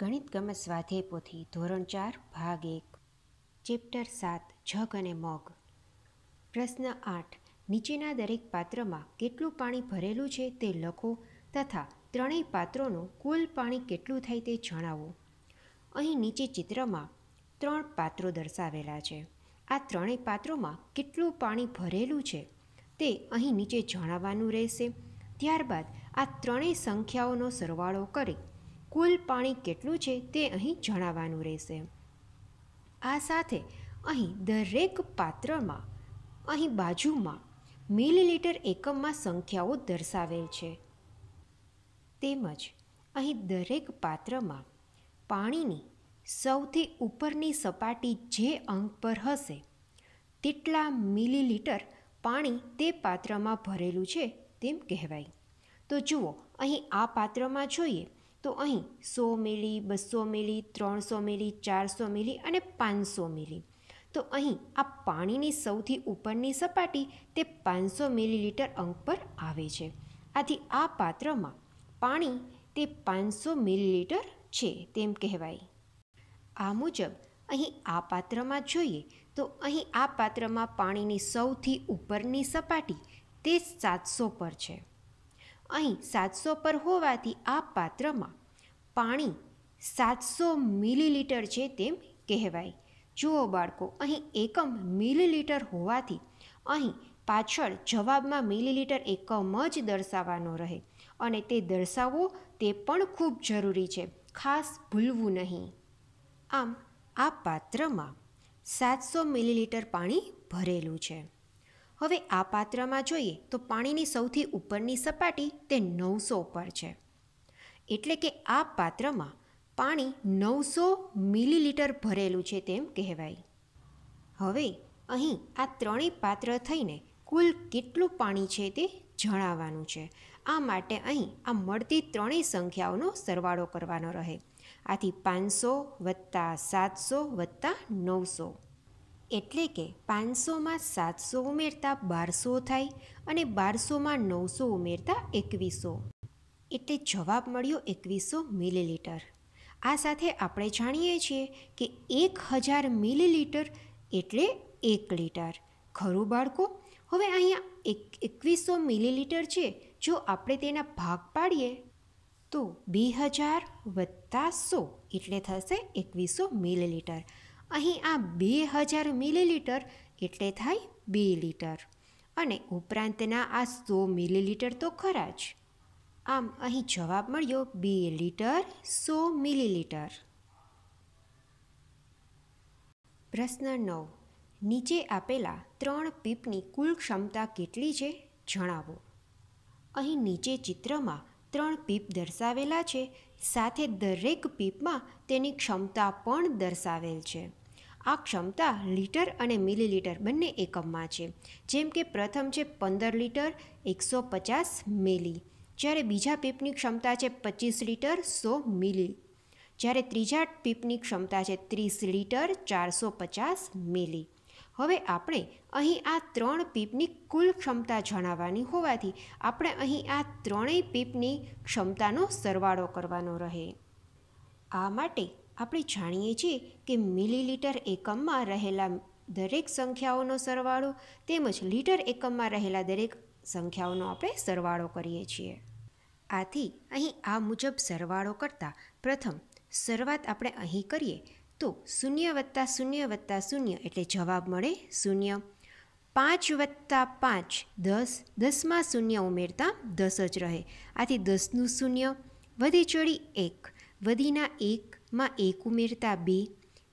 ગણિત ગમત સ્વાધ્યાય પોથી ધોરણ ચાર ભાગ એક ચેપ્ટર સાત જગ અને મગ પ્રશ્ન આઠ નીચેના દરેક પાત્રમાં કેટલું પાણી ભરેલું છે તે લખો તથા ત્રણેય પાત્રોનું કુલ પાણી કેટલું થાય તે જણાવો અહીં નીચે ચિત્રમાં ત્રણ પાત્રો દર્શાવેલા છે આ ત્રણેય પાત્રોમાં કેટલું પાણી ભરેલું છે તે અહીં નીચે જણાવવાનું રહેશે ત્યારબાદ આ ત્રણેય સંખ્યાઓનો સરવાળો કરી કુલ પાણી કેટલું છે તે અહીં જણાવવાનું રહેશે આ સાથે અહીં દરેક પાત્રમાં અહીં બાજુમાં મિલીલીટર એકમમાં સંખ્યાઓ દર્શાવેલ છે તેમજ અહીં દરેક પાત્રમાં પાણીની સૌથી ઉપરની સપાટી જે અંક પર હશે તેટલા મિલીલીટર પાણી તે પાત્રમાં ભરેલું છે તેમ કહેવાય તો જુઓ અહીં આ પાત્રમાં જોઈએ તો અહીં સો મિલી બસો મિલી ત્રણસો મિલી ચારસો મિલી અને પાંચસો મિલી તો અહીં આ પાણીની સૌથી ઉપરની સપાટી તે પાંચસો મિલીલીટર અંક પર આવે છે આથી આ પાત્રમાં પાણી તે પાંચસો મિલીલીટર છે તેમ કહેવાય આ મુજબ અહીં આ પાત્રમાં જોઈએ તો અહીં આ પાત્રમાં પાણીની સૌથી ઉપરની સપાટી તે સાતસો પર છે અહીં સાતસો પર હોવાથી આ પાત્રમાં પાણી સાતસો મિલીલીટર છે તેમ કહેવાય જુઓ બાળકો અહીં એકમ મિલીલીટર હોવાથી અહીં પાછળ જવાબમાં મિલીલીટર એકમ જ દર્શાવવાનો રહે અને તે દર્શાવવો તે પણ ખૂબ જરૂરી છે ખાસ ભૂલવું નહીં આમ આ પાત્રમાં સાતસો મિલીલીટર પાણી ભરેલું છે હવે આ પાત્રમાં જોઈએ તો પાણીની સૌથી ઉપરની સપાટી તે નવસો પર છે એટલે કે આ પાત્રમાં પાણી નવસો મિલીલીટર ભરેલું છે તેમ કહેવાય હવે અહીં આ ત્રણેય પાત્ર થઈને કુલ કેટલું પાણી છે તે જણાવવાનું છે આ માટે અહીં આ મળતી ત્રણેય સંખ્યાઓનો સરવાળો કરવાનો રહે આથી પાંચસો વત્તા સાતસો વત્તા નવસો એટલે કે પાંચસોમાં સાતસો ઉમેરતા બારસો થાય અને બારસોમાં નવસો ઉમેરતા એકવીસો એટલે જવાબ મળ્યો એકવીસો મિલીલીટર આ સાથે આપણે જાણીએ છીએ કે એક હજાર મિલીલીટર એટલે એક લીટર ખરું બાળકો હવે અહીંયા એક એકવીસો મિલીલીટર છે જો આપણે તેના ભાગ પાડીએ તો બે હજાર વત્તા સો એટલે થશે એકવીસો મિલીલીટર અહીં આ બે હજાર મિલીલીટર એટલે થાય બે લીટર અને ઉપરાંતના આ સો મિલીલીટર તો ખરા જ આમ અહીં જવાબ મળ્યો બે લીટર સો મિલીલીટર પ્રશ્ન નવ નીચે આપેલા ત્રણ પીપની કુલ ક્ષમતા કેટલી છે જણાવો અહીં નીચે ચિત્રમાં ત્રણ પીપ દર્શાવેલા છે સાથે દરેક પીપમાં તેની ક્ષમતા પણ દર્શાવેલ છે આ ક્ષમતા લિટર અને મિલીલીટર બંને એકમમાં છે જેમ કે પ્રથમ છે પંદર લીટર એકસો પચાસ મિલી જ્યારે બીજા પીપની ક્ષમતા છે પચીસ લીટર સો મિલી જ્યારે ત્રીજા પીપની ક્ષમતા છે ત્રીસ લીટર ચારસો પચાસ મિલી હવે આપણે અહીં આ ત્રણ પીપની કુલ ક્ષમતા જણાવવાની હોવાથી આપણે અહીં આ ત્રણેય પીપની ક્ષમતાનો સરવાળો કરવાનો રહે આ માટે આપણે જાણીએ છીએ કે મિલીલીટર એકમમાં રહેલા દરેક સંખ્યાઓનો સરવાળો તેમજ લીટર એકમમાં રહેલા દરેક સંખ્યાઓનો આપણે સરવાળો કરીએ છીએ આથી અહીં આ મુજબ સરવાળો કરતાં પ્રથમ શરૂઆત આપણે અહીં કરીએ તો શૂન્ય વત્તા શૂન્ય વત્તા શૂન્ય એટલે જવાબ મળે શૂન્ય પાંચ વત્તા પાંચ દસ દસમાં શૂન્ય ઉમેરતા દસ જ રહે આથી દસનું શૂન્ય વધી ચડી એક વધીના એક માં એક ઉમેરતા બે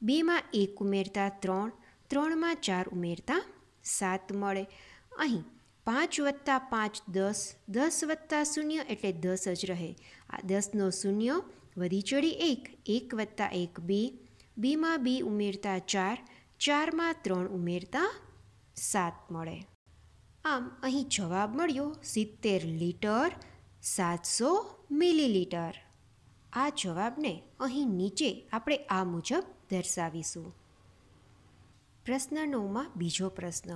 બેમાં એક ઉમેરતા ત્રણ ત્રણમાં ચાર ઉમેરતા સાત મળે અહીં પાંચ વત્તા પાંચ દસ દસ વત્તા શૂન્ય એટલે દસ જ રહે આ દસનો શૂન્ય વધી ચડી એક એક વત્તા એક બે બેમાં બે ઉમેરતા ચાર ચારમાં ત્રણ ઉમેરતા સાત મળે આમ અહીં જવાબ મળ્યો સિત્તેર લીટર સાતસો મિલીલીટર આ જવાબને અહીં નીચે આપણે આ મુજબ દર્શાવીશું પ્રશ્ન નવમાં બીજો પ્રશ્ન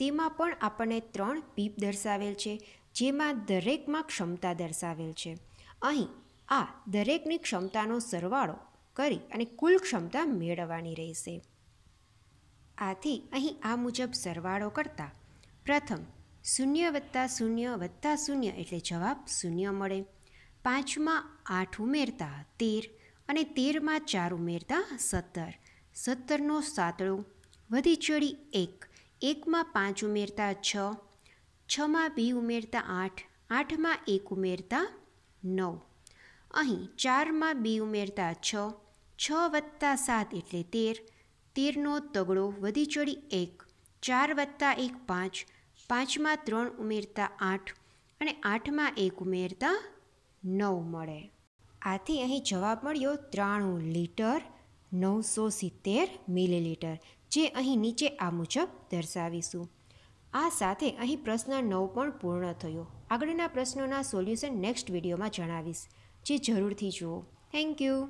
તેમાં પણ આપણને ત્રણ પીપ દર્શાવેલ છે જેમાં દરેકમાં ક્ષમતા દર્શાવેલ છે અહીં આ દરેકની ક્ષમતાનો સરવાળો કરી અને કુલ ક્ષમતા મેળવવાની રહેશે આથી અહીં આ મુજબ સરવાળો કરતા પ્રથમ શૂન્ય વત્તા શૂન્ય વત્તા શૂન્ય એટલે જવાબ શૂન્ય મળે પાંચમાં આઠ ઉમેરતા તેર અને તેરમાં ચાર ઉમેરતા સત્તર સત્તરનો સાતળો વધી ચડી એક એકમાં પાંચ ઉમેરતા છ છમાં બી ઉમેરતા આઠ આઠમાં એક ઉમેરતા નવ અહીં ચારમાં બી ઉમેરતા છ છ વત્તા સાત એટલે તેર તેરનો તગડો વધી ચડી એક ચાર વત્તા એક પાંચ પાંચમાં ત્રણ ઉમેરતા આઠ અને આઠમાં એક ઉમેરતા નવ મળે આથી અહીં જવાબ મળ્યો ત્રાણું લીટર નવસો સિત્તેર મિલીલીટર જે અહીં નીચે આ મુજબ દર્શાવીશું આ સાથે અહીં પ્રશ્ન નવ પણ પૂર્ણ થયો આગળના પ્રશ્નોના સોલ્યુશન નેક્સ્ટ વિડીયોમાં જણાવીશ જે જરૂરથી જુઓ થેન્ક યુ